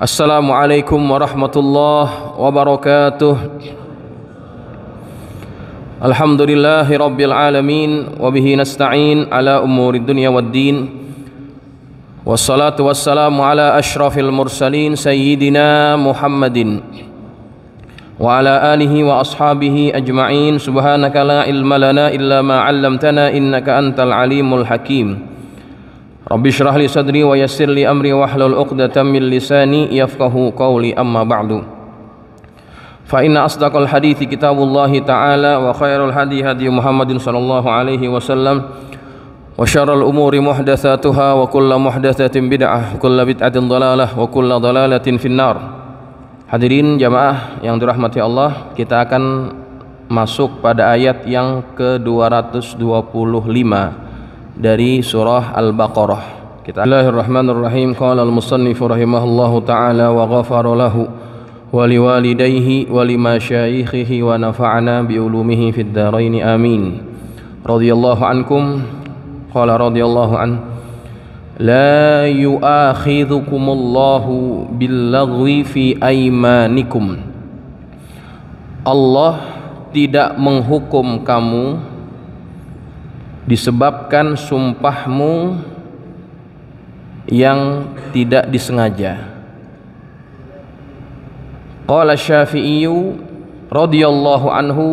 Assalamualaikum warahmatullahi wabarakatuh Alhamdulillahi rabbil alamin Wabihi nasta'in ala umuri dunia wad din Wassalatu wassalamu ala ashrafil mursalin Sayyidina Muhammadin Wa ala alihi wa ashabihi ajma'in Subhanaka la ilma lana illa ma 'allamtana Innaka antal alimul hakim Rabbi syrah li sadri wa yassir li amri wa hlul uqdatan min lisani yafqahu qawli amma ba'du Fa inna asdaqal hadithi kitabullahi ta'ala wa khairul hadi hadi Muhammadin sallallahu alaihi wasallam wa syarrul umuri muhdatsatuha wa kulla muhdathatin bid'ah Kulla bid'atin dalalah wa kulla dalalatin finnar Hadirin jamaah yang dirahmati Allah kita akan masuk pada ayat yang ke-225 dari surah Al-Baqarah. Kita Bismillahirrahmanirrahim. Qala al-musannif rahimahullahu taala wa ghafara lahu wa liwalidayhi wa limasyayikhihi wa nafa'ana bi ulumihi fid dharain amin. Radiyallahu ankum. Qala radiyallahu an لا يؤاخذكم الله باللغو في أيمانكم Allah tidak menghukum kamu disebabkan sumpahmu yang tidak disengaja. Qala Syafi'i radhiyallahu anhu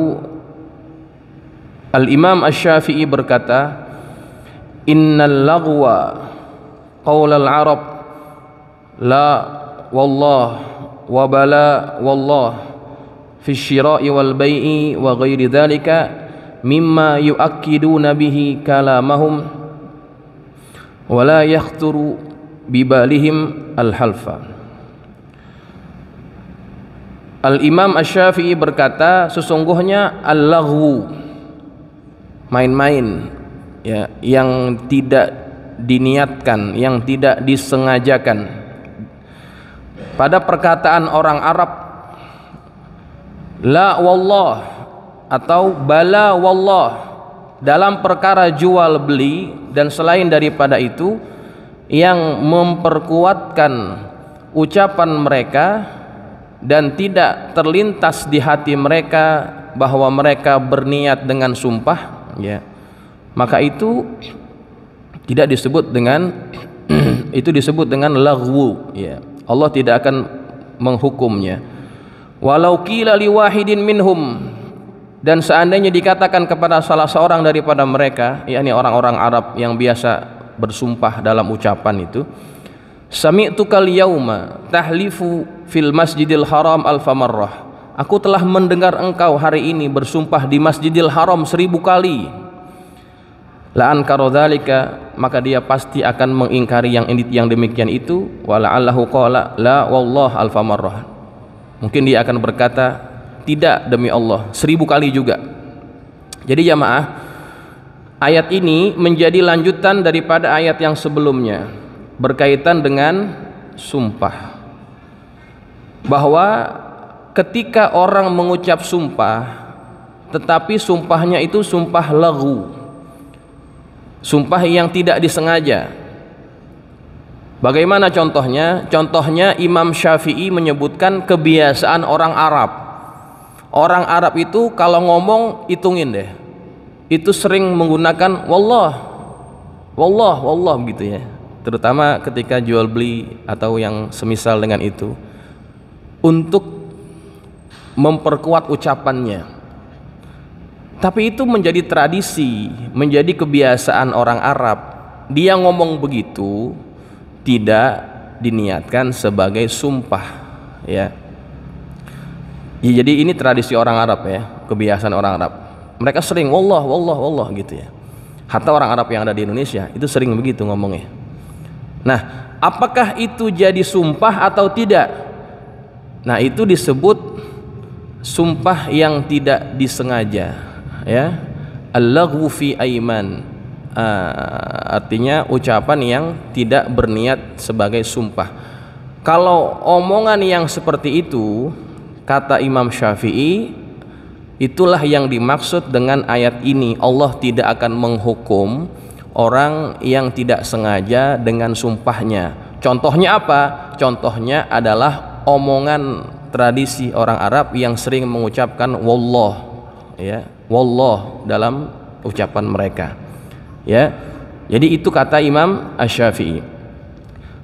Al-Imam Asy-Syafi'i berkata, "Innal lagwa qaulal Arab la wallah wa bala wallah fi syira'i wal bai'i wa ghairi dzalika." mimma yuakkiduna bihi kalamahum wa la yakhturu bibalihim al-halfa Al-Imam Asy-Syafi'i berkata sesungguhnya al-laghwu main-main ya yang tidak diniatkan yang tidak disengajakan pada perkataan orang Arab la wallah atau bala wallah dalam perkara jual beli dan selain daripada itu yang memperkuatkan ucapan mereka dan tidak terlintas di hati mereka bahwa mereka berniat dengan sumpah ya maka itu tidak disebut dengan itu disebut dengan lagwu ya Allah tidak akan menghukumnya walau kila liwahidin minhum dan seandainya dikatakan kepada salah seorang daripada mereka yakni orang-orang Arab yang biasa bersumpah dalam ucapan itu kal yauma tahlifu fil masjidil haram al Aku telah mendengar engkau hari ini bersumpah di masjidil haram seribu kali La'an karodhalika maka dia pasti akan mengingkari yang yang demikian itu wala'allahu qala la wallah al Mungkin dia akan berkata tidak demi Allah, seribu kali juga. Jadi jamaah, ayat ini menjadi lanjutan daripada ayat yang sebelumnya berkaitan dengan sumpah. Bahwa ketika orang mengucap sumpah, tetapi sumpahnya itu sumpah lagu. Sumpah yang tidak disengaja, Bagaimana contohnya? Contohnya Imam Syafi'i menyebutkan kebiasaan orang Arab. Orang Arab itu kalau ngomong hitungin deh. Itu sering menggunakan wallah. Wallah, wallah gitu ya. Terutama ketika jual beli atau yang semisal dengan itu. Untuk memperkuat ucapannya. Tapi itu menjadi tradisi, menjadi kebiasaan orang Arab. Dia ngomong begitu tidak diniatkan sebagai sumpah, ya. Ya, jadi ini tradisi orang Arab ya, kebiasaan orang Arab. Mereka sering wallah wallah wallah gitu ya. Hatta orang Arab yang ada di Indonesia itu sering begitu ngomongnya. Nah, apakah itu jadi sumpah atau tidak? Nah, itu disebut sumpah yang tidak disengaja ya. Allahu fi aiman. Uh, ah, artinya ucapan yang tidak berniat sebagai sumpah. Kalau omongan yang seperti itu kata Imam Syafi'i itulah yang dimaksud dengan ayat ini Allah tidak akan menghukum orang yang tidak sengaja dengan sumpahnya contohnya apa contohnya adalah omongan tradisi orang Arab yang sering mengucapkan wallah ya wallah dalam ucapan mereka ya jadi itu kata Imam Asy-Syafi'i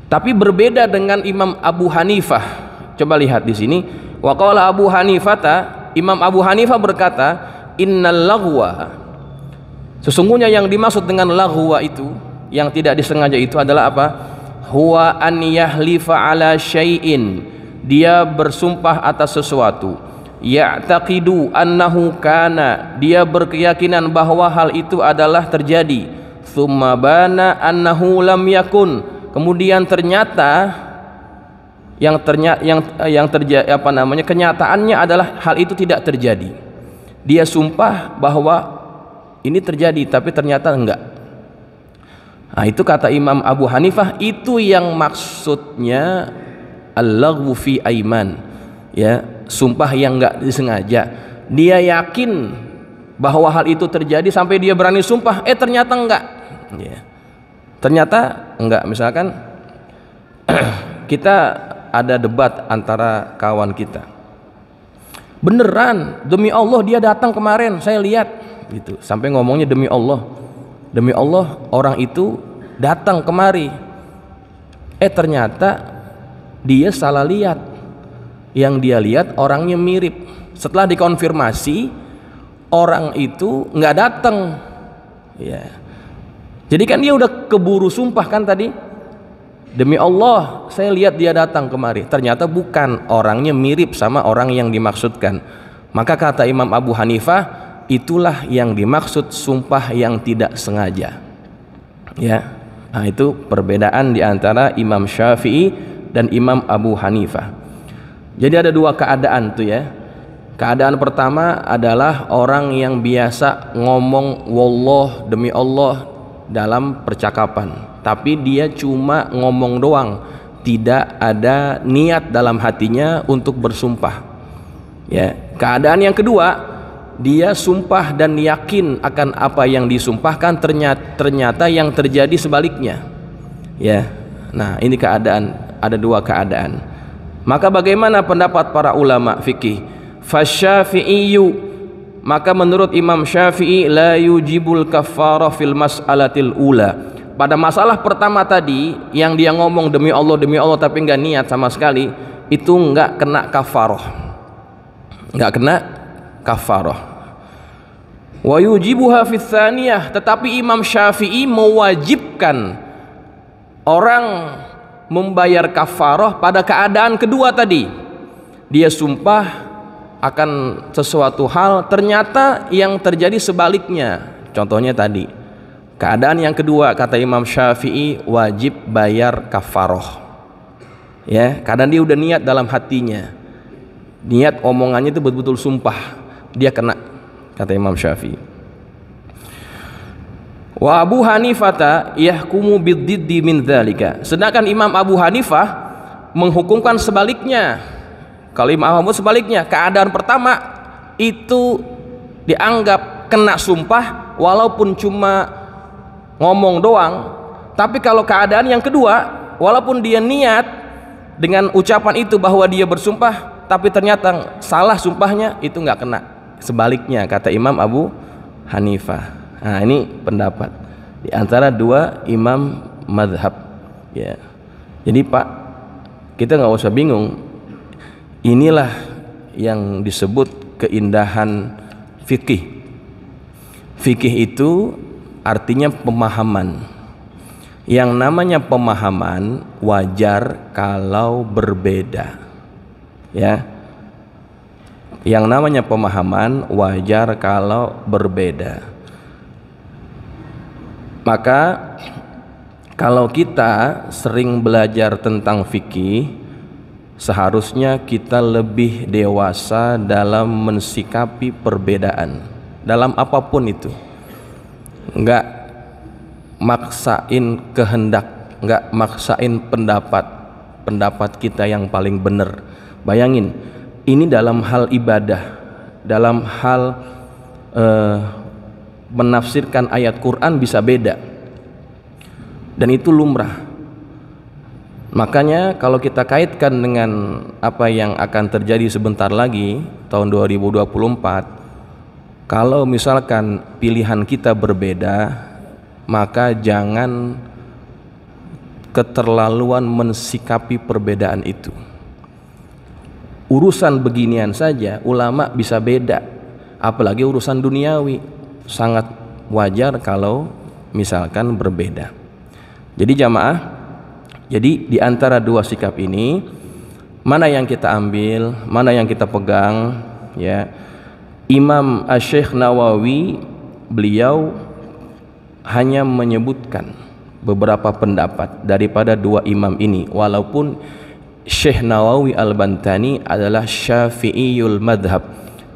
tapi berbeda dengan Imam Abu Hanifah Coba lihat di sini. Waqala Abu Hanifata, Imam Abu Hanifah berkata, "Innal laghwa" Sesungguhnya yang dimaksud dengan laghwa itu yang tidak disengaja itu adalah apa? Huwa an yahlifa ala syai'in. Dia bersumpah atas sesuatu. Ya'taqidu annahu kana. Dia berkeyakinan bahwa hal itu adalah terjadi. Thumma bana annahu lam yakun. Kemudian ternyata yang ternyak yang eh, yang terjadi apa namanya kenyataannya adalah hal itu tidak terjadi. Dia sumpah bahwa ini terjadi tapi ternyata enggak. Nah, itu kata Imam Abu Hanifah itu yang maksudnya Allah wufi aiman. Ya, sumpah yang enggak disengaja. Dia yakin bahwa hal itu terjadi sampai dia berani sumpah, eh ternyata enggak. Ya. Ternyata enggak misalkan kita ada debat antara kawan kita beneran demi Allah dia datang kemarin saya lihat gitu sampai ngomongnya demi Allah demi Allah orang itu datang kemari eh ternyata dia salah lihat yang dia lihat orangnya mirip setelah dikonfirmasi orang itu nggak datang ya jadi kan dia udah keburu sumpah kan tadi Demi Allah, saya lihat dia datang kemari. Ternyata bukan orangnya mirip sama orang yang dimaksudkan. Maka kata Imam Abu Hanifah, itulah yang dimaksud sumpah yang tidak sengaja. Ya. Nah, itu perbedaan di antara Imam Syafi'i dan Imam Abu Hanifah. Jadi ada dua keadaan tuh ya. Keadaan pertama adalah orang yang biasa ngomong wallah demi Allah dalam percakapan, tapi dia cuma ngomong doang, tidak ada niat dalam hatinya untuk bersumpah. Ya, keadaan yang kedua, dia sumpah dan yakin akan apa yang disumpahkan ternyata, ternyata yang terjadi sebaliknya. Ya. Nah, ini keadaan ada dua keadaan. Maka bagaimana pendapat para ulama fikih? Fasyafi'iyyu maka menurut Imam Syafi'i la yujibul kafarah fil mas'alatil ula pada masalah pertama tadi yang dia ngomong demi Allah demi Allah tapi enggak niat sama sekali itu nggak kena kafaroh nggak kena kafaroh wa yujibuha fithaniyah tetapi Imam Syafi'i mewajibkan orang membayar kafaroh pada keadaan kedua tadi dia sumpah akan sesuatu hal ternyata yang terjadi sebaliknya contohnya tadi keadaan yang kedua kata Imam Syafi'i wajib bayar kafaroh ya kadang dia udah niat dalam hatinya niat omongannya itu betul-betul sumpah dia kena kata Imam Syafi'i wa Abu Hanifata yahkumu biddiddi min dhalika. sedangkan Imam Abu Hanifah menghukumkan sebaliknya kalau Imam Mahmud sebaliknya, keadaan pertama itu dianggap kena sumpah walaupun cuma ngomong doang. Tapi kalau keadaan yang kedua, walaupun dia niat dengan ucapan itu bahwa dia bersumpah, tapi ternyata salah sumpahnya itu nggak kena. Sebaliknya kata Imam Abu Hanifah. Nah, ini pendapat di antara dua imam madhab. Ya. Jadi Pak, kita nggak usah bingung Inilah yang disebut keindahan fikih. Fikih itu artinya pemahaman. Yang namanya pemahaman wajar kalau berbeda. Ya. Yang namanya pemahaman wajar kalau berbeda. Maka kalau kita sering belajar tentang fikih seharusnya kita lebih dewasa dalam mensikapi perbedaan dalam apapun itu nggak maksain kehendak nggak maksain pendapat pendapat kita yang paling benar bayangin ini dalam hal ibadah dalam hal eh, menafsirkan ayat Quran bisa beda dan itu lumrah Makanya kalau kita kaitkan dengan apa yang akan terjadi sebentar lagi tahun 2024 kalau misalkan pilihan kita berbeda maka jangan keterlaluan mensikapi perbedaan itu. Urusan beginian saja ulama bisa beda apalagi urusan duniawi sangat wajar kalau misalkan berbeda. Jadi jamaah jadi di antara dua sikap ini mana yang kita ambil, mana yang kita pegang ya. Imam Asy-Syaikh Nawawi beliau hanya menyebutkan beberapa pendapat daripada dua imam ini walaupun Syekh Nawawi Al-Bantani adalah Syafi'iyul madhab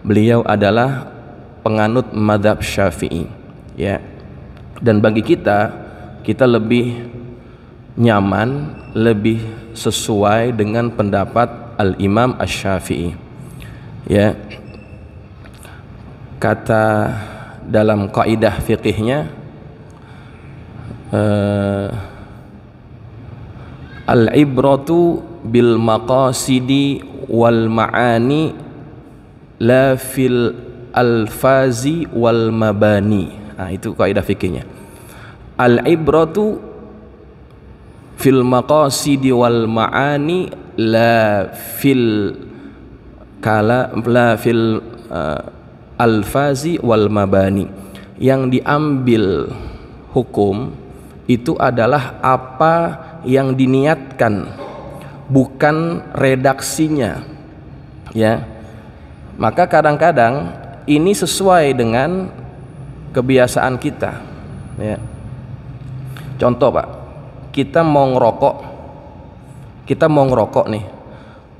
beliau adalah penganut madhab Syafi'i ya dan bagi kita kita lebih nyaman lebih sesuai dengan pendapat Al-Imam Asy-Syafi'i. Ya. Kata dalam kaidah fikihnya uh, eh, al-ibratu bil maqasidi wal ma'ani la fil alfazi wal mabani. Nah, itu kaidah fikihnya. Al-ibratu fil maqasidi wal ma'ani la fil kala la fil uh, alfazi wal mabani yang diambil hukum itu adalah apa yang diniatkan bukan redaksinya ya maka kadang-kadang ini sesuai dengan kebiasaan kita ya contoh Pak kita mau ngerokok kita mau ngerokok nih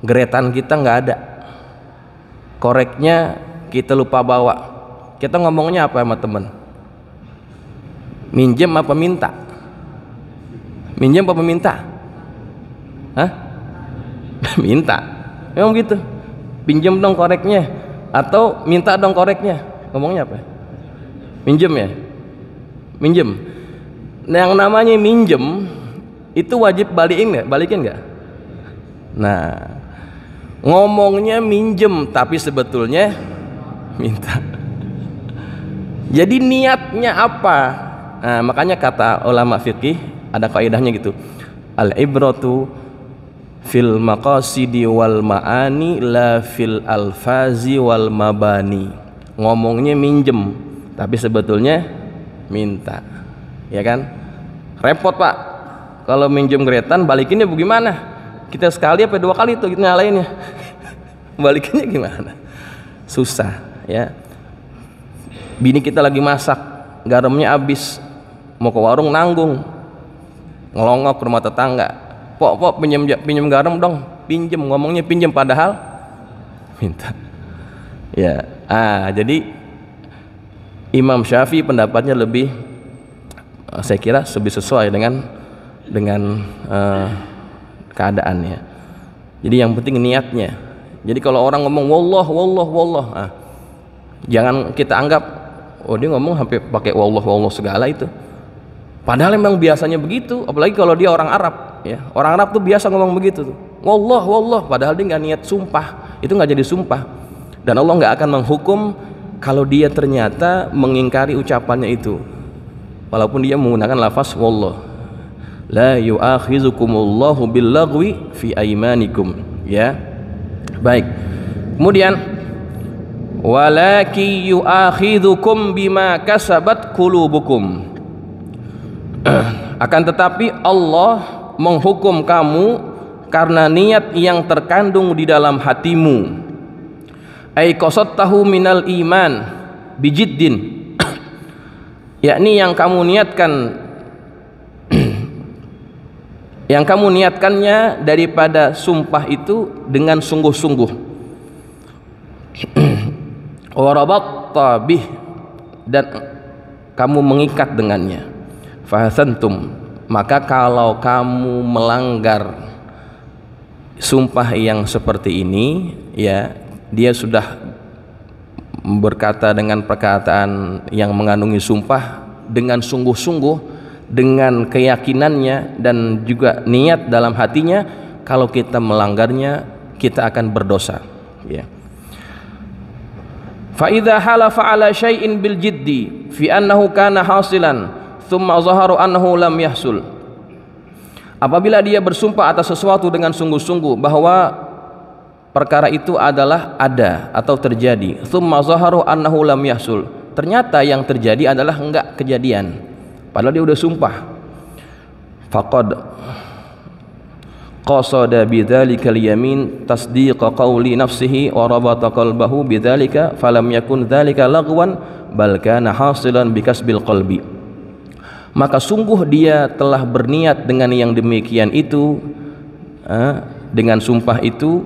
geretan kita nggak ada koreknya kita lupa bawa kita ngomongnya apa sama temen minjem apa minta minjem apa minta Hah? minta memang gitu pinjem dong koreknya atau minta dong koreknya ngomongnya apa minjem ya minjem yang namanya minjem itu wajib balikin nggak balikin nggak nah ngomongnya minjem tapi sebetulnya minta jadi niatnya apa nah, makanya kata ulama fikih ada kaidahnya gitu al ibratu fil maqasidi wal ma'ani la fil alfazi wal mabani ngomongnya minjem tapi sebetulnya minta ya kan repot pak kalau minjem geretan balikinnya bagaimana kita sekali apa dua kali itu gitu nyalainnya balikinnya gimana susah ya bini kita lagi masak garamnya habis mau ke warung nanggung ngelongok ke rumah tetangga pok pok pinjem pinjem garam dong pinjem ngomongnya pinjem padahal minta ya ah jadi Imam Syafi'i pendapatnya lebih eh, saya kira lebih sesuai dengan dengan uh, eh, keadaannya. Jadi yang penting niatnya. Jadi kalau orang ngomong wallah wallah wallah, ah, jangan kita anggap oh dia ngomong hampir pakai wallah wallah segala itu. Padahal memang biasanya begitu, apalagi kalau dia orang Arab, ya. Orang Arab tuh biasa ngomong begitu tuh. Wallah wallah padahal dia nggak niat sumpah, itu nggak jadi sumpah. Dan Allah nggak akan menghukum kalau dia ternyata mengingkari ucapannya itu. Walaupun dia menggunakan lafaz wallah la yu'akhizukumullahu billagwi fi aimanikum ya baik kemudian walaki yu'akhizukum bima kasabat qulubukum akan tetapi Allah menghukum kamu karena niat yang terkandung di dalam hatimu ay tahu minal iman bijiddin yakni yang kamu niatkan yang kamu niatkannya daripada sumpah itu dengan sungguh-sungguh bih dan kamu mengikat dengannya fahasantum maka kalau kamu melanggar sumpah yang seperti ini ya dia sudah berkata dengan perkataan yang mengandungi sumpah dengan sungguh-sungguh dengan keyakinannya dan juga niat dalam hatinya kalau kita melanggarnya kita akan berdosa ya fa idza halafa ala syai'in bil jiddi fi annahu kana hasilan thumma zaharu annahu lam yahsul apabila dia bersumpah atas sesuatu dengan sungguh-sungguh bahwa perkara itu adalah ada atau terjadi thumma zaharu annahu lam yahsul ternyata yang terjadi adalah enggak kejadian Padahal dia udah sumpah. Faqad qasada bidzalika al-yamin tasdiqa qawli nafsihi wa rabata qalbahu bidzalika falam yakun dzalika lagwan bal kana hasilan bikasbil qalbi maka sungguh dia telah berniat dengan yang demikian itu dengan sumpah itu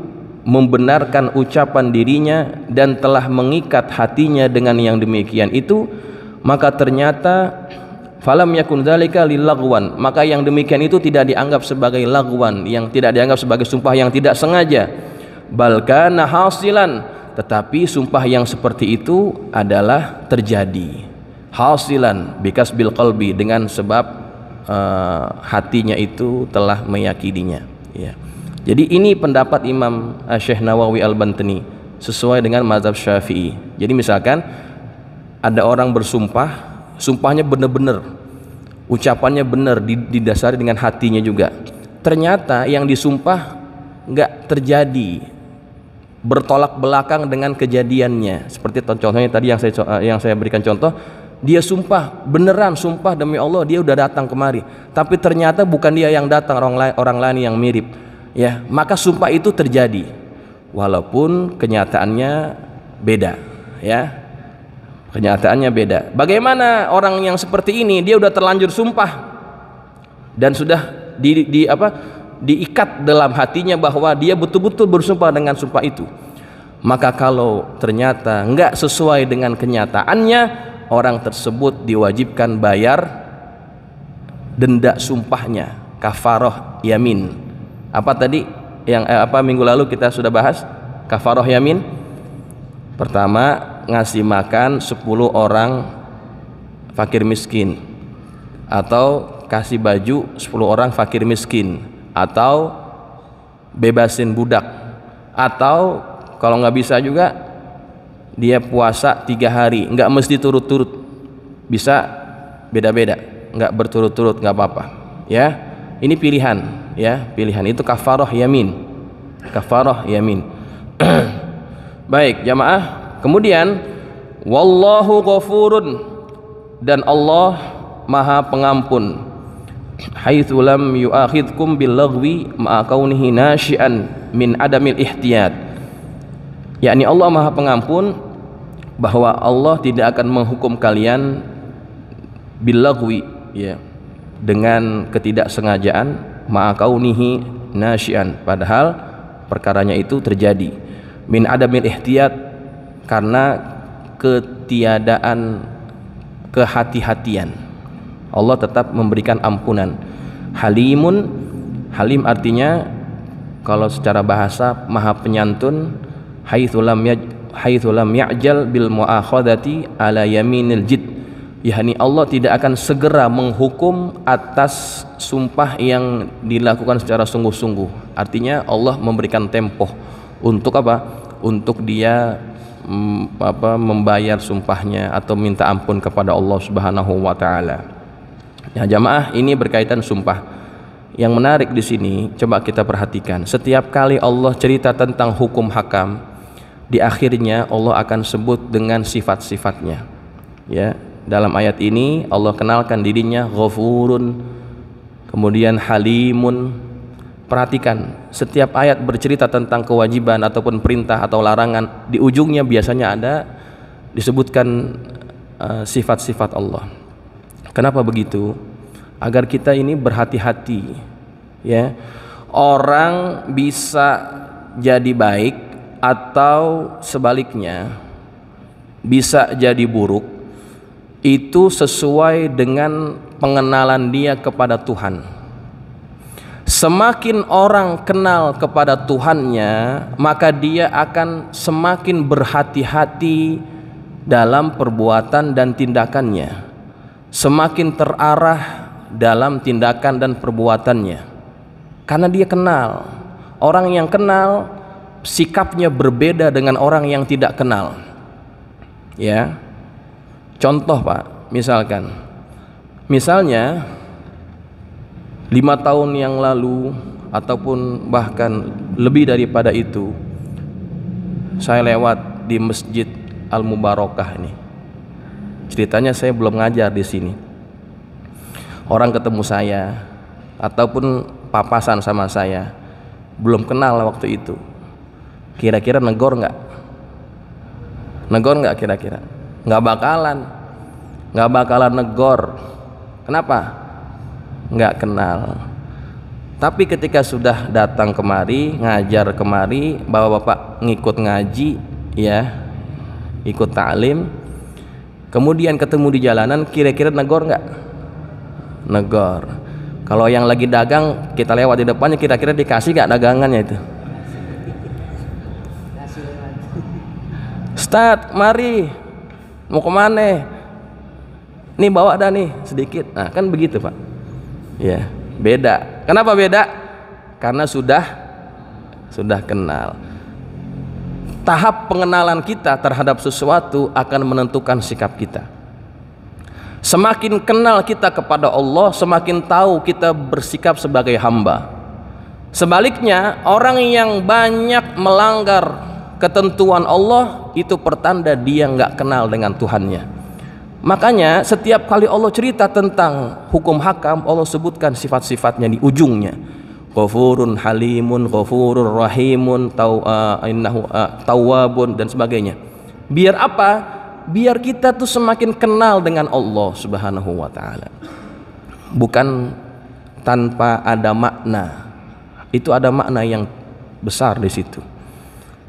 membenarkan ucapan dirinya dan telah mengikat hatinya dengan yang demikian itu maka ternyata falam yakun dzalika lilagwan maka yang demikian itu tidak dianggap sebagai lagwan yang tidak dianggap sebagai sumpah yang tidak sengaja balkana hasilan tetapi sumpah yang seperti itu adalah terjadi hasilan bekas bil qalbi dengan sebab eh, hatinya itu telah meyakininya ya jadi ini pendapat Imam eh, Syekh Nawawi Al-Bantani sesuai dengan mazhab Syafi'i jadi misalkan ada orang bersumpah sumpahnya benar-benar, ucapannya benar, didasari dengan hatinya juga. Ternyata yang disumpah nggak terjadi, bertolak belakang dengan kejadiannya. Seperti contohnya tadi yang saya eh, yang saya berikan contoh, dia sumpah beneran sumpah demi Allah dia udah datang kemari, tapi ternyata bukan dia yang datang orang lain orang lain yang mirip. Ya, maka sumpah itu terjadi walaupun kenyataannya beda, ya. Kenyataannya beda. Bagaimana orang yang seperti ini dia udah terlanjur sumpah dan sudah di, di apa diikat dalam hatinya bahwa dia betul-betul bersumpah dengan sumpah itu. Maka kalau ternyata nggak sesuai dengan kenyataannya, orang tersebut diwajibkan bayar denda sumpahnya, kafaroh yamin. Apa tadi yang eh, apa minggu lalu kita sudah bahas? Kafaroh yamin. Pertama, ngasih makan 10 orang fakir miskin atau kasih baju 10 orang fakir miskin atau bebasin budak atau kalau nggak bisa juga dia puasa tiga hari nggak mesti turut-turut bisa beda-beda nggak berturut-turut nggak apa-apa ya ini pilihan ya pilihan itu kafaroh yamin kafaroh yamin baik jamaah Kemudian wallahu ghafurun dan Allah Maha Pengampun. Haitsu lam yu'akhidkum bil lagwi ma'a kaunihi nasyian min adamil ihtiyat. Yakni Allah Maha Pengampun bahwa Allah tidak akan menghukum kalian bil lagwi ya dengan ketidaksengajaan ma'a kaunihi nasyian padahal perkaranya itu terjadi min adamil ihtiyat karena ketiadaan kehati-hatian. Allah tetap memberikan ampunan. Halimun halim artinya kalau secara bahasa maha penyantun haithulam yaj ya ya'jal bil mu'akhadati ala yaminil jid yakni Allah tidak akan segera menghukum atas sumpah yang dilakukan secara sungguh-sungguh artinya Allah memberikan tempo untuk apa untuk dia apa membayar sumpahnya atau minta ampun kepada Allah Subhanahu wa taala. Ya jamaah ini berkaitan sumpah. Yang menarik di sini coba kita perhatikan. Setiap kali Allah cerita tentang hukum hakam, di akhirnya Allah akan sebut dengan sifat-sifatnya. Ya, dalam ayat ini Allah kenalkan dirinya Ghafurun, kemudian Halimun, Perhatikan, setiap ayat bercerita tentang kewajiban ataupun perintah atau larangan, di ujungnya biasanya ada disebutkan eh, sifat-sifat uh, Allah. Kenapa begitu? Agar kita ini berhati-hati, ya. Orang bisa jadi baik atau sebaliknya bisa jadi buruk itu sesuai dengan pengenalan dia kepada Tuhan Semakin orang kenal kepada Tuhannya, maka dia akan semakin berhati-hati dalam perbuatan dan tindakannya, semakin terarah dalam tindakan dan perbuatannya, karena dia kenal orang yang kenal sikapnya berbeda dengan orang yang tidak kenal. Ya, contoh, Pak, misalkan, misalnya lima tahun yang lalu ataupun bahkan lebih daripada itu saya lewat di masjid Al Mubarokah ini ceritanya saya belum ngajar di sini orang ketemu saya ataupun papasan sama saya belum kenal waktu itu kira-kira negor nggak negor nggak kira-kira nggak bakalan nggak bakalan negor kenapa nggak kenal tapi ketika sudah datang kemari ngajar kemari bawa bapak ngikut ngaji ya ikut taklim kemudian ketemu di jalanan kira-kira negor nggak negor kalau yang lagi dagang kita lewat di depannya kira-kira dikasih nggak dagangannya itu Start, mari mau kemana nih bawa dah nih sedikit nah kan begitu pak ya beda kenapa beda karena sudah sudah kenal tahap pengenalan kita terhadap sesuatu akan menentukan sikap kita semakin kenal kita kepada Allah semakin tahu kita bersikap sebagai hamba sebaliknya orang yang banyak melanggar ketentuan Allah itu pertanda dia nggak kenal dengan Tuhannya Makanya setiap kali Allah cerita tentang hukum hakam, Allah sebutkan sifat-sifatnya di ujungnya. Ghafurun halimun, ghafurun rahimun, tawabun eh, eh, dan sebagainya. Biar apa? Biar kita tuh semakin kenal dengan Allah Subhanahu wa taala. Bukan tanpa ada makna. Itu ada makna yang besar di situ.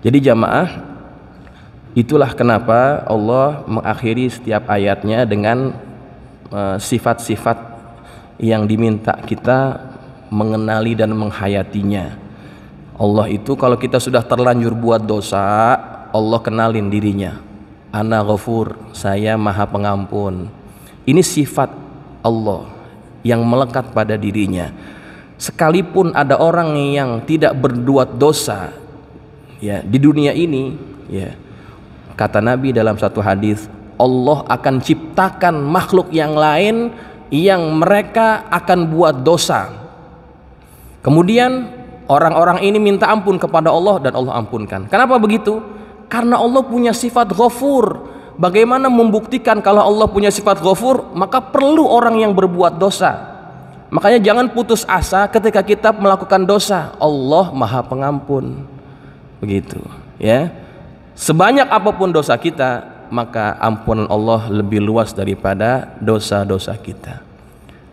Jadi jamaah Itulah kenapa Allah mengakhiri setiap ayatnya dengan e, sifat-sifat uh, yang diminta kita mengenali dan menghayatinya. Allah itu kalau kita sudah terlanjur buat dosa, Allah kenalin dirinya. Ana ghafur, saya maha pengampun. Ini sifat Allah yang melekat pada dirinya. Sekalipun ada orang yang tidak berbuat dosa ya di dunia ini, ya Kata Nabi dalam satu hadis, Allah akan ciptakan makhluk yang lain yang mereka akan buat dosa. Kemudian orang-orang ini minta ampun kepada Allah dan Allah ampunkan. Kenapa begitu? Karena Allah punya sifat ghafur. Bagaimana membuktikan kalau Allah punya sifat ghafur? Maka perlu orang yang berbuat dosa. Makanya jangan putus asa ketika kita melakukan dosa. Allah Maha Pengampun. Begitu, ya. Sebanyak apapun dosa kita, maka ampunan Allah lebih luas daripada dosa-dosa kita.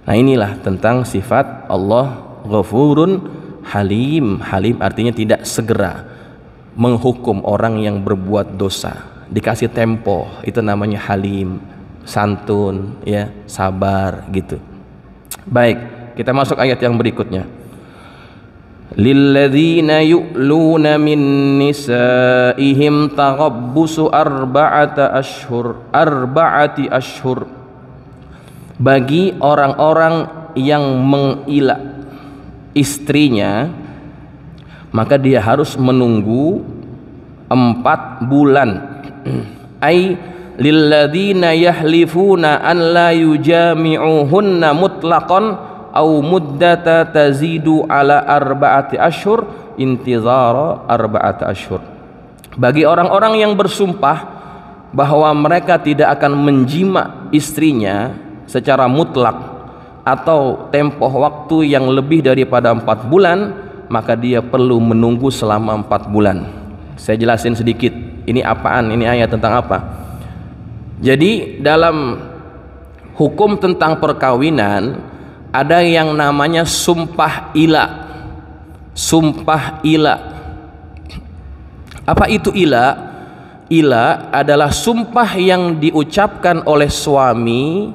Nah, inilah tentang sifat Allah Ghafurun Halim. Halim artinya tidak segera menghukum orang yang berbuat dosa. Dikasih tempo, itu namanya halim, santun, ya, sabar gitu. Baik, kita masuk ayat yang berikutnya. لِلَّذِينَ يُؤْلُونَ min nisaihim taghabbusu arba'ata ashhur أَرْبَعَةِ ashhur bagi orang-orang yang mengilak istrinya maka dia harus menunggu empat bulan ai لِلَّذِينَ يَحْلِفُونَ an la yujami'uhunna mutlaqan au muddata tazidu ala arba'ati ashur intizara arba'ati ashur bagi orang-orang yang bersumpah bahwa mereka tidak akan menjima istrinya secara mutlak atau tempoh waktu yang lebih daripada empat bulan maka dia perlu menunggu selama empat bulan saya jelasin sedikit ini apaan ini ayat tentang apa jadi dalam hukum tentang perkawinan ada yang namanya sumpah ila sumpah ila apa itu ila ila adalah sumpah yang diucapkan oleh suami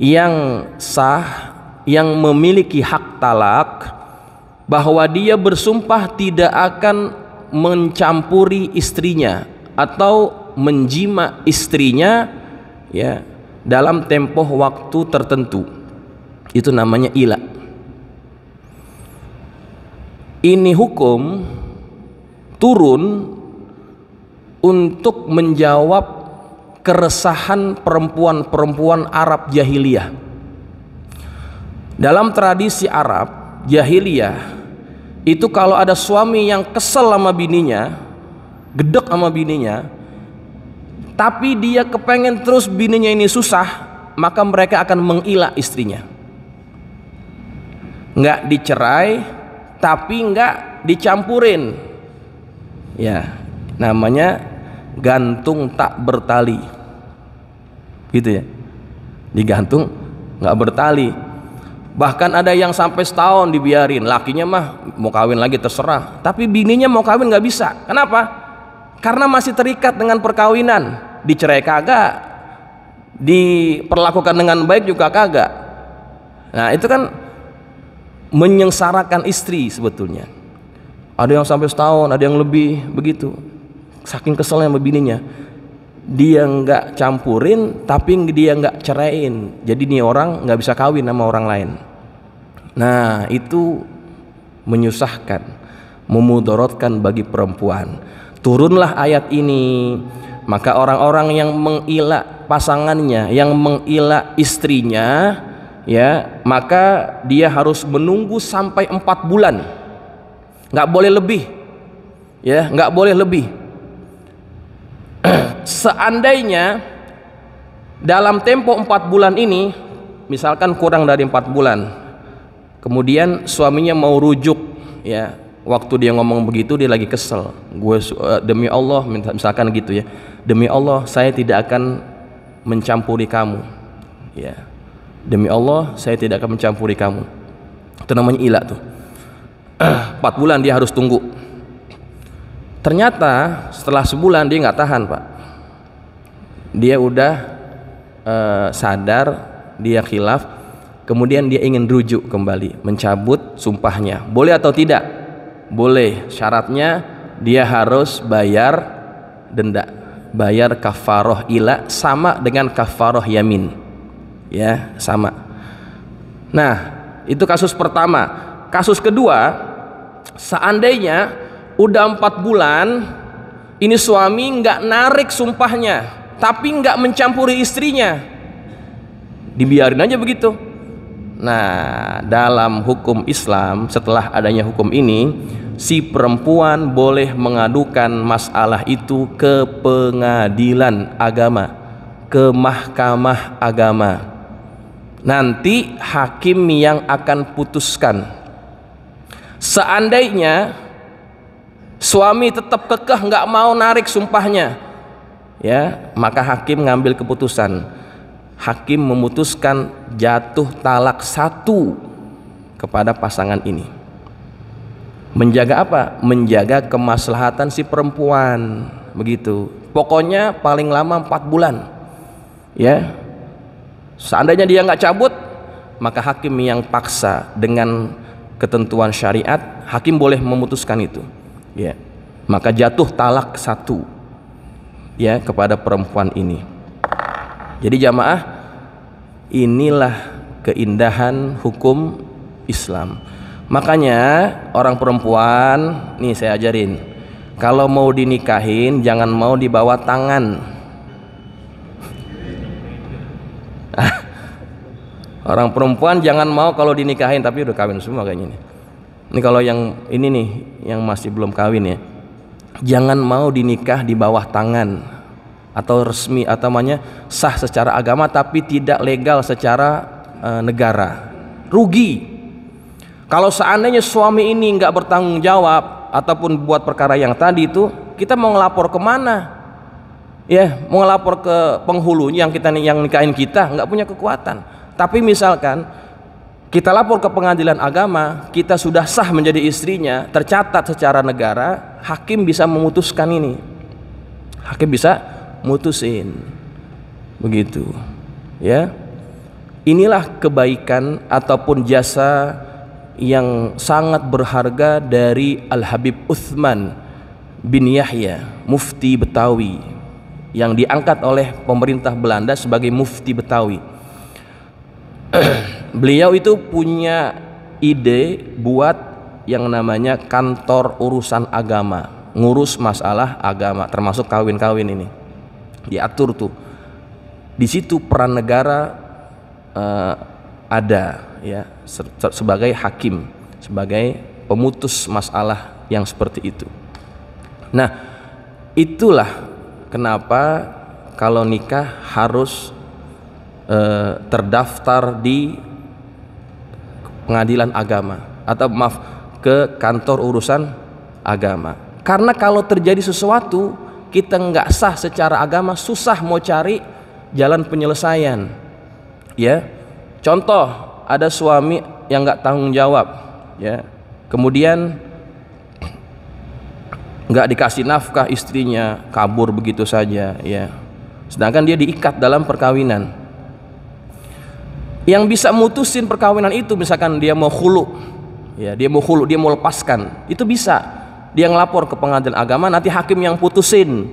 yang sah yang memiliki hak talak bahwa dia bersumpah tidak akan mencampuri istrinya atau menjima istrinya ya dalam tempo waktu tertentu itu namanya ila ini hukum turun untuk menjawab keresahan perempuan-perempuan Arab jahiliyah dalam tradisi Arab jahiliyah itu kalau ada suami yang kesel sama bininya gedek sama bininya tapi dia kepengen terus bininya ini susah maka mereka akan mengilah istrinya nggak dicerai tapi nggak dicampurin ya namanya gantung tak bertali gitu ya digantung nggak bertali bahkan ada yang sampai setahun dibiarin lakinya mah mau kawin lagi terserah tapi bininya mau kawin nggak bisa kenapa karena masih terikat dengan perkawinan dicerai kagak diperlakukan dengan baik juga kagak nah itu kan menyengsarakan istri sebetulnya. Ada yang sampai setahun, ada yang lebih begitu. Saking keselnya sama bininya. Dia nggak campurin, tapi dia nggak ceraiin. Jadi nih orang nggak bisa kawin sama orang lain. Nah itu menyusahkan, memudorotkan bagi perempuan. Turunlah ayat ini. Maka orang-orang yang mengilak pasangannya, yang mengilak istrinya, ya maka dia harus menunggu sampai empat bulan nggak boleh lebih ya nggak boleh lebih seandainya dalam tempo empat bulan ini misalkan kurang dari empat bulan kemudian suaminya mau rujuk ya waktu dia ngomong begitu dia lagi kesel gue eh, demi Allah misalkan gitu ya demi Allah saya tidak akan mencampuri kamu ya demi Allah saya tidak akan mencampuri kamu itu namanya ilah tuh empat bulan dia harus tunggu ternyata setelah sebulan dia nggak tahan pak dia udah uh, sadar dia khilaf kemudian dia ingin rujuk kembali mencabut sumpahnya boleh atau tidak boleh syaratnya dia harus bayar denda bayar kafaroh ilah sama dengan kafaroh yamin ya sama nah itu kasus pertama kasus kedua seandainya udah empat bulan ini suami nggak narik sumpahnya tapi nggak mencampuri istrinya dibiarin aja begitu nah dalam hukum Islam setelah adanya hukum ini si perempuan boleh mengadukan masalah itu ke pengadilan agama, ke mahkamah agama nanti hakim yang akan putuskan seandainya suami tetap kekeh nggak mau narik sumpahnya ya maka hakim ngambil keputusan hakim memutuskan jatuh talak satu kepada pasangan ini menjaga apa menjaga kemaslahatan si perempuan begitu pokoknya paling lama empat bulan ya Seandainya dia nggak cabut, maka hakim yang paksa dengan ketentuan syariat, hakim boleh memutuskan itu. Ya. Maka jatuh talak satu ya kepada perempuan ini. Jadi jamaah inilah keindahan hukum Islam. Makanya orang perempuan nih saya ajarin kalau mau dinikahin jangan mau dibawa tangan Orang perempuan jangan mau kalau dinikahin tapi udah kawin semua kayaknya nih. Ini kalau yang ini nih yang masih belum kawin ya. Jangan mau dinikah di bawah tangan atau resmi atau namanya sah secara agama tapi tidak legal secara e, negara. Rugi. Kalau seandainya suami ini nggak bertanggung jawab ataupun buat perkara yang tadi itu, kita mau ngelapor kemana? Ya, mau ngelapor ke penghulunya yang kita yang nikahin kita nggak punya kekuatan tapi misalkan kita lapor ke pengadilan agama, kita sudah sah menjadi istrinya, tercatat secara negara, hakim bisa memutuskan ini. Hakim bisa mutusin. Begitu. Ya. Inilah kebaikan ataupun jasa yang sangat berharga dari Al Habib Uthman bin Yahya, mufti Betawi yang diangkat oleh pemerintah Belanda sebagai mufti Betawi beliau itu punya ide buat yang namanya kantor urusan agama, ngurus masalah agama termasuk kawin-kawin ini. Diatur tuh. Di situ peran negara uh, ada ya se sebagai hakim, sebagai pemutus masalah yang seperti itu. Nah, itulah kenapa kalau nikah harus Eh, terdaftar di pengadilan agama atau maaf ke kantor urusan agama. Karena kalau terjadi sesuatu kita nggak sah secara agama susah mau cari jalan penyelesaian. Ya, contoh ada suami yang nggak tanggung jawab, ya. Kemudian nggak dikasih nafkah istrinya kabur begitu saja, ya. Sedangkan dia diikat dalam perkawinan yang bisa mutusin perkawinan itu misalkan dia mau hulu ya dia mau hulu dia mau lepaskan itu bisa dia ngelapor ke pengadilan agama nanti hakim yang putusin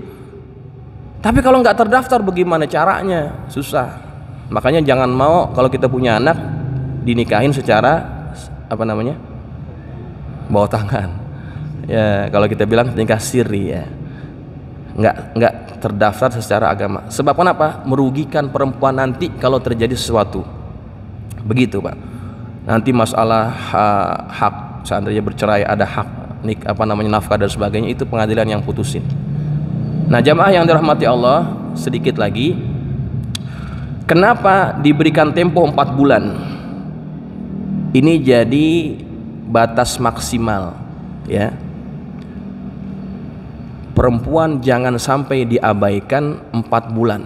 tapi kalau nggak terdaftar bagaimana caranya susah makanya jangan mau kalau kita punya anak dinikahin secara apa namanya bawa tangan ya kalau kita bilang nikah siri ya nggak nggak terdaftar secara agama sebab kenapa merugikan perempuan nanti kalau terjadi sesuatu begitu pak nanti masalah ha, hak seandainya bercerai ada hak nik apa namanya nafkah dan sebagainya itu pengadilan yang putusin nah jamaah yang dirahmati Allah sedikit lagi kenapa diberikan tempo 4 bulan ini jadi batas maksimal ya perempuan jangan sampai diabaikan 4 bulan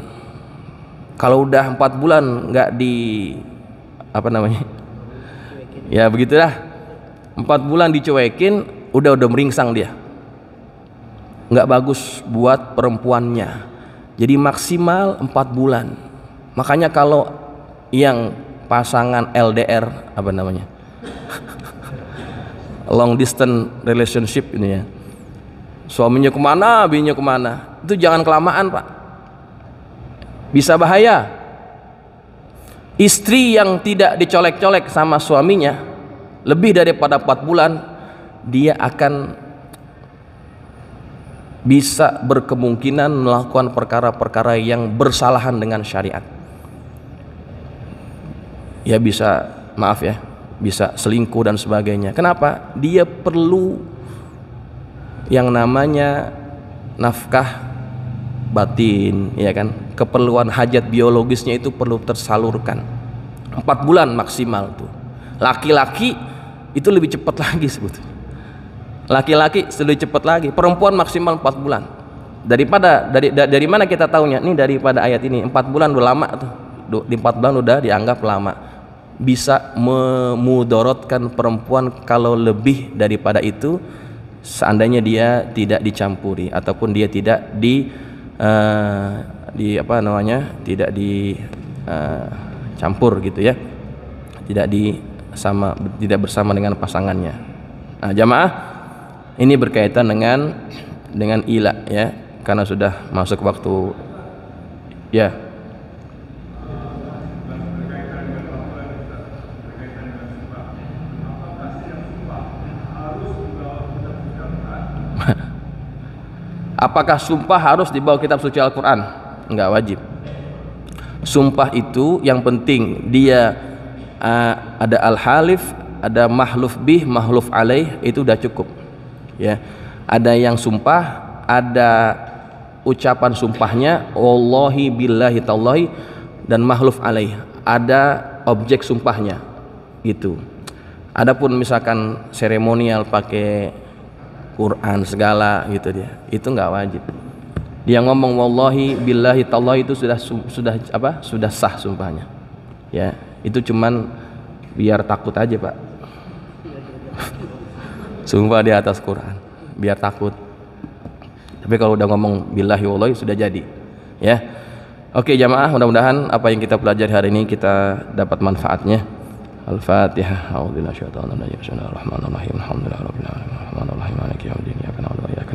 kalau udah 4 bulan nggak di apa namanya ya begitulah empat bulan dicuekin udah udah meringsang dia nggak bagus buat perempuannya jadi maksimal empat bulan makanya kalau yang pasangan LDR apa namanya long distance relationship ini ya suaminya kemana bininya kemana itu jangan kelamaan pak bisa bahaya istri yang tidak dicolek-colek sama suaminya lebih daripada 4 bulan dia akan bisa berkemungkinan melakukan perkara-perkara yang bersalahan dengan syariat ya bisa maaf ya bisa selingkuh dan sebagainya kenapa dia perlu yang namanya nafkah batin ya kan keperluan hajat biologisnya itu perlu tersalurkan empat bulan maksimal tuh laki-laki itu lebih cepat lagi sebetulnya laki-laki lebih cepat lagi perempuan maksimal empat bulan daripada dari dari mana kita tahunya ini daripada ayat ini empat bulan udah lama tuh di empat bulan udah dianggap lama bisa memudorotkan perempuan kalau lebih daripada itu seandainya dia tidak dicampuri ataupun dia tidak di eh, di apa namanya tidak dicampur eh, uh, gitu ya tidak di sama tidak bersama dengan pasangannya nah jamaah ini berkaitan dengan dengan ila ya karena sudah masuk waktu ya Apakah sumpah harus dibawa kitab suci Al-Quran? nggak wajib sumpah itu yang penting dia uh, ada al halif ada mahluf bih mahluf alaih itu udah cukup ya ada yang sumpah ada ucapan sumpahnya wallahi billahi tallahi dan mahluf alaih ada objek sumpahnya gitu adapun misalkan seremonial pakai Quran segala gitu dia itu nggak wajib dia ngomong wallahi billahi taala itu sudah sudah apa sudah sah sumpahnya ya itu cuman biar takut aja pak sumpah di atas Quran biar takut tapi kalau udah ngomong billahi wallahi sudah jadi ya oke jamaah mudah-mudahan apa yang kita pelajari hari ini kita dapat manfaatnya Al-Fatihah. A'udzu billahi minasyaitonir rajim. Bismillahirrahmanirrahim. Alhamdulillahirabbil alamin. Maliki yaumiddin.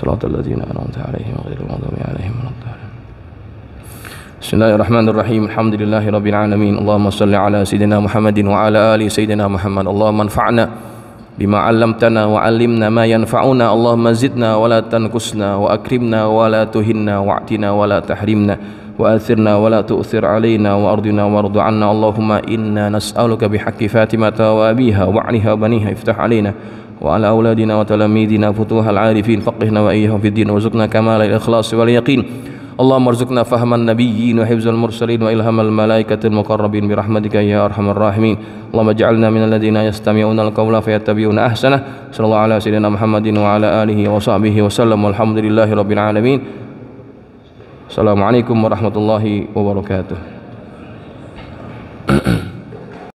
صراط الذين أنعمت عليهم غير المغضوب عليهم ولا الضالين بسم الله الرحمن الرحيم الحمد لله رب العالمين اللهم صل على سيدنا محمد وعلى آل سيدنا محمد اللهم انفعنا بما علمتنا وعلمنا ما ينفعنا اللهم زدنا ولا تنقصنا وأكرمنا ولا تهنا واعتنا ولا تحرمنا وآثرنا ولا تؤثر علينا وأرضنا وارض عنا اللهم إنا نسألك بحق فاتمة وأبيها وعنها وبنيها افتح علينا وعلى أولادنا وتلاميذنا فتوح العارفين فقهنا وإياهم في الدين وارزقنا كمال الإخلاص واليقين اللهم ارزقنا فهم النبيين وحفظ المرسلين وإلهام الملائكة المقربين برحمتك يا أرحم الراحمين اللهم اجعلنا من الذين يستمعون القول فيتبعون أحسنه صلى الله على سيدنا محمد وعلى آله وصحبه وسلم والحمد لله رب العالمين السلام عليكم ورحمة الله وبركاته